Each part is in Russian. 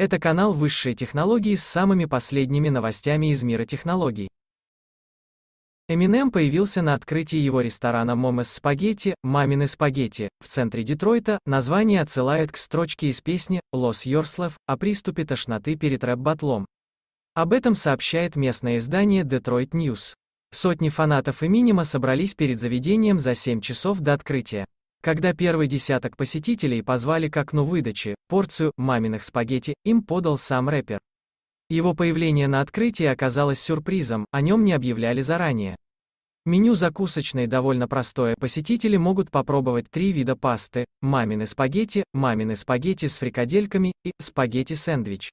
Это канал высшей технологии с самыми последними новостями из мира технологий. Эминем появился на открытии его ресторана Mom's Spaghetti, «Мамины спагетти», в центре Детройта, название отсылает к строчке из песни «Лос Йорслов» о приступе тошноты перед рэп-батлом. Об этом сообщает местное издание Detroit News. Сотни фанатов Эминема собрались перед заведением за 7 часов до открытия. Когда первый десяток посетителей позвали к окну выдачи, порцию «маминых спагетти» им подал сам рэпер. Его появление на открытии оказалось сюрпризом, о нем не объявляли заранее. Меню закусочной довольно простое, посетители могут попробовать три вида пасты, мамины спагетти, мамины спагетти с фрикадельками и спагетти-сэндвич.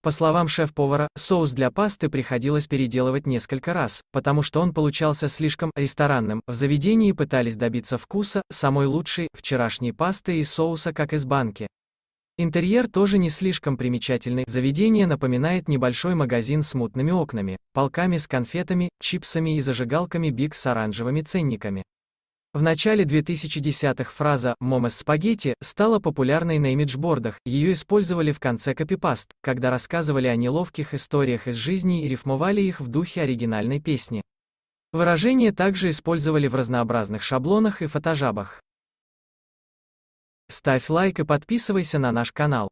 По словам шеф-повара, соус для пасты приходилось переделывать несколько раз, потому что он получался слишком ресторанным. В заведении пытались добиться вкуса самой лучшей вчерашней пасты и соуса, как из банки. Интерьер тоже не слишком примечательный. Заведение напоминает небольшой магазин с мутными окнами, полками с конфетами, чипсами и зажигалками Биг с оранжевыми ценниками. В начале 2010-х фраза «Момес спагетти» стала популярной на имиджбордах, ее использовали в конце копипаст, когда рассказывали о неловких историях из жизни и рифмовали их в духе оригинальной песни. Выражение также использовали в разнообразных шаблонах и фотожабах. Ставь лайк и подписывайся на наш канал.